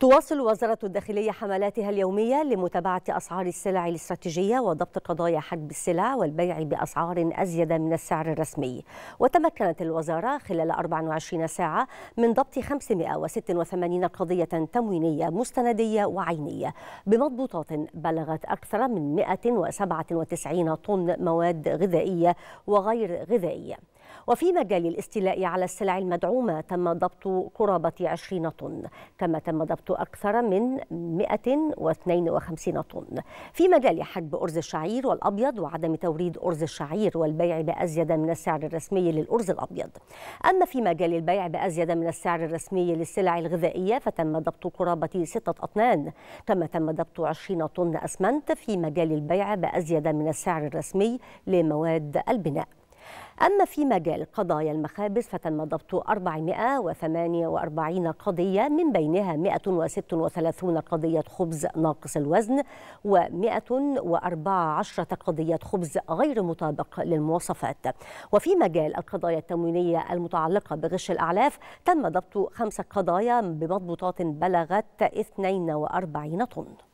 تواصل وزارة الداخلية حملاتها اليومية لمتابعة أسعار السلع الاستراتيجية وضبط قضايا حجب السلع والبيع بأسعار أزيد من السعر الرسمي وتمكنت الوزارة خلال 24 ساعة من ضبط 586 قضية تموينية مستندية وعينية بمضبوطات بلغت أكثر من 197 طن مواد غذائية وغير غذائية وفي مجال الاستيلاء على السلع المدعومة تم ضبط قرابة 20 طن كما تم ضبط أكثر من 152 طن في مجال حجب أرز الشعير والأبيض وعدم توريد أرز الشعير والبيع بأزيد من السعر الرسمي للأرز الأبيض أما في مجال البيع بأزيد من السعر الرسمي للسلع الغذائية فتم ضبط قرابة ستة أطنان كما تم ضبط 20 طن أسمنت في مجال البيع بأزيد من السعر الرسمي لمواد البناء أما في مجال قضايا المخابز فتم ضبط 448 قضية من بينها 136 قضية خبز ناقص الوزن و114 قضية خبز غير مطابق للمواصفات وفي مجال القضايا التموينية المتعلقة بغش الأعلاف تم ضبط خمس قضايا بمضبوطات بلغت 42 طن